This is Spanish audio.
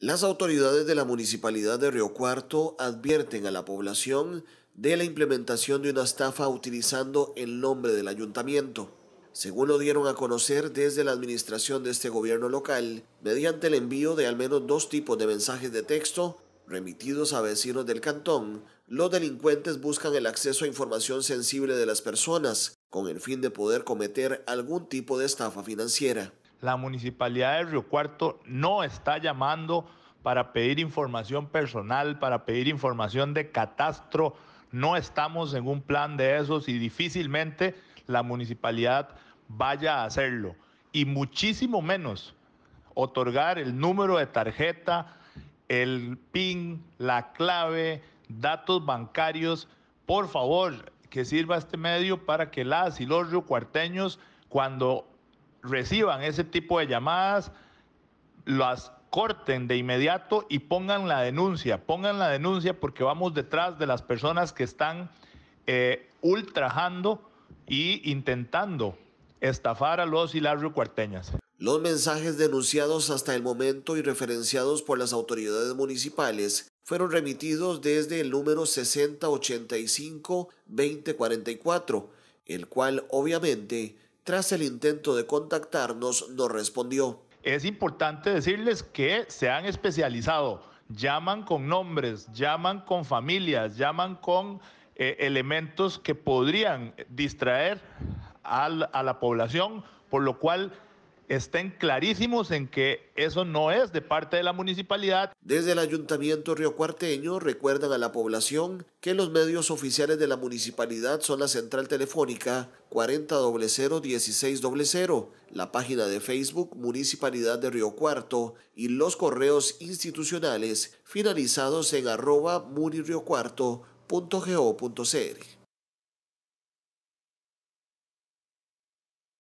Las autoridades de la Municipalidad de Río Cuarto advierten a la población de la implementación de una estafa utilizando el nombre del ayuntamiento. Según lo dieron a conocer desde la administración de este gobierno local, mediante el envío de al menos dos tipos de mensajes de texto remitidos a vecinos del cantón, los delincuentes buscan el acceso a información sensible de las personas, con el fin de poder cometer algún tipo de estafa financiera. La municipalidad de Río Cuarto no está llamando para pedir información personal, para pedir información de catastro. No estamos en un plan de esos y difícilmente la municipalidad vaya a hacerlo. Y muchísimo menos otorgar el número de tarjeta, el PIN, la clave, datos bancarios. Por favor, que sirva este medio para que las y los río cuarteños cuando reciban ese tipo de llamadas, las corten de inmediato y pongan la denuncia, pongan la denuncia porque vamos detrás de las personas que están eh, ultrajando e intentando estafar a los y cuarteñas. Los mensajes denunciados hasta el momento y referenciados por las autoridades municipales fueron remitidos desde el número 6085-2044, el cual obviamente tras el intento de contactarnos, no respondió. Es importante decirles que se han especializado, llaman con nombres, llaman con familias, llaman con eh, elementos que podrían distraer a la población, por lo cual estén clarísimos en que eso no es de parte de la municipalidad. Desde el Ayuntamiento Riocuarteño recuerdan a la población que los medios oficiales de la municipalidad son la central telefónica 40001600, la página de Facebook Municipalidad de Río Cuarto y los correos institucionales finalizados en arroba